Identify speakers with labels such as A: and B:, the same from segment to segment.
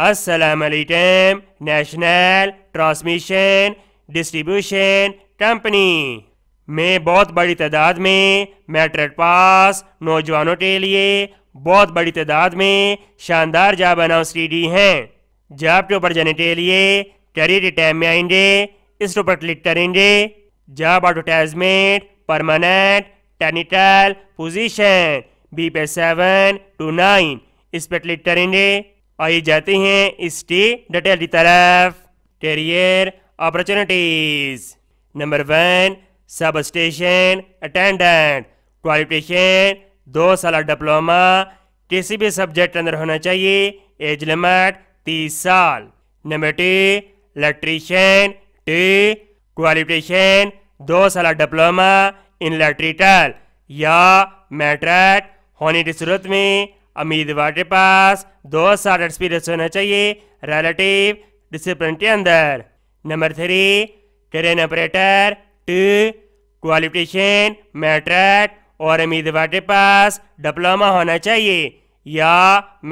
A: असलकम national transmission distribution company में बहुत बड़ी तादाद में मैट्रिक पास नौजवानों के लिए बहुत बड़ी तादाद में शानदार जॉब अनाउंसरी दी हैं जॉब के ऊपर जाने के लिए करियर टाइम में आएंगे इस ऊपर क्लिक करेंगे job advertisement permanent technical position B pay seven two nine इस पर क्लिक करेंगे आइए जाते हैं स्टे डिटेल की तरफ टेरियर opportunities number one substation attendant qualification दो साल डिप्लोमा किसी भी सब्जेक्ट अंदर होना चाहिए एज लिमिट तीस साल number two electrician two qualification दो साल डिप्लोमा इन इलेक्ट्रिकल या मैट्रिक होने की सूरत में उम्मीदवार के पास दो साठ एक्सपीरियंस होना चाहिए रिलेटिव डिसिप्लिन के अंदर number three train operator two qualification matric और उम्मीदवार के पास डिप्लोमा होना चाहिए या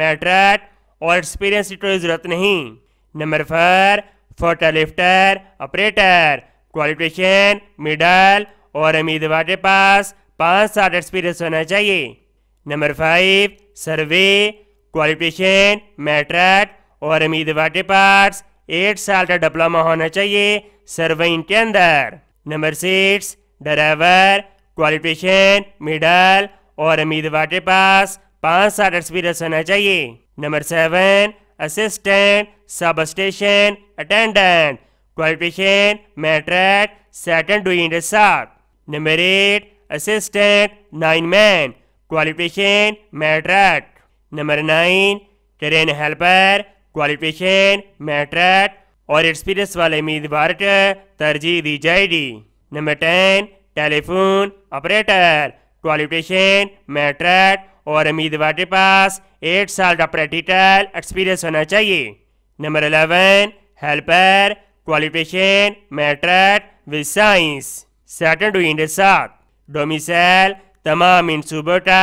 A: मैट्रिक और एक्सपीरियंस की कोई जरूरत नहीं number four photo lifter operator qualification middle और उम्मीदवार के पास पाँच साल एक्सपीरियंस होना चाहिए number five survey qualification matric और उम्मीदवार के पास एट साल का डिप्लोमा होना चाहिए सर्विंग के अंदर number six driver qualification middle और उम्मीदवार के पास पाँच साल एक्सपीरियंस होना चाहिए number seven assistant substation attendant qualification matric second डूइंग साथ number eight assistant lineman qualification mattered. Number 9. Terrain helper qualification mattered और एक्सपीरियंस वाले उम्मीदवार को तरजीह दी जाएगी number ten telephone operator qualification matric और उम्मीदवार के पास एट साल का प्रैक्टिकल एक्सपीरियंस होना चाहिए number eleven helper qualification matric with science second के साथ डोमिसाइल तमाम का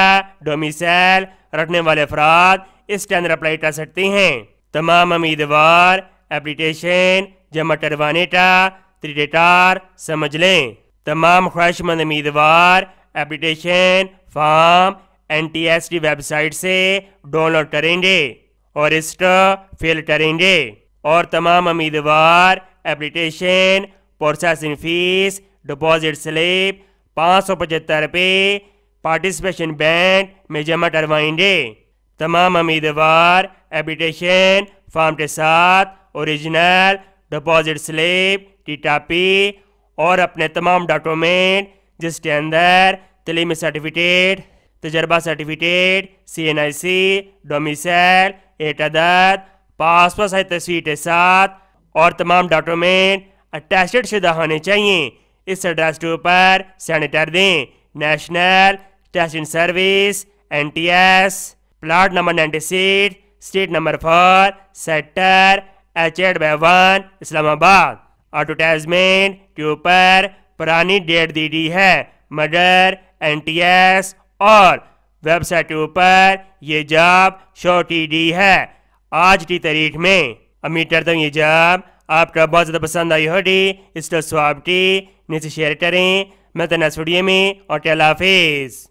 A: डोमिसल रखने वाले अफराद इसके अंदर अप्लाई कर सकते हैं तमाम उम्मीदवार एप्लीकेशन जमा करवाने का त्रिडेटार समझ लें तमाम ख्वाहिशमंद उम्मीदवार application form N T S T website से डाउनलोड करेंगे और इसका फिल करेंगे और तमाम उम्मीदवार application processing fee deposit slip पाँच सौ पचहत्तर रुपये पार्टिसिपेशन बैंड में जमा करवाएंगे तमाम उम्मीदवार एबिटेशन फॉर्म के साथ ओरिजिनल डिपॉजिट स्लिप टी टापी और अपने तमाम डॉक्यूमेंट जिसके अंदर तलीम सर्टिफिकेट तजर्बा certificate C N I C domicile eight अदद पासपोर्ट साइज तस्वीर के साथ और तमाम डॉक्यूमेंट अटैचड शुदा होने चाहिए इस एड्रेस के ऊपर सेंड कर दें national testing service N T S plot number ninety six street number four sector H eight by one Islamabad advertisement के ऊपर पुरानी डेट दी गई है मगर एन टी एस और वेबसाइट के ऊपर ये जॉब शो की गई है आज की तारीख में अमीटर तक ये जॉब आपका बहुत ज़्यादा पसंद आई हो डी इसका स्वाब टी नीचे शेयर करें मैं नेक्स्ट वीडियो में और टेल हाफिज़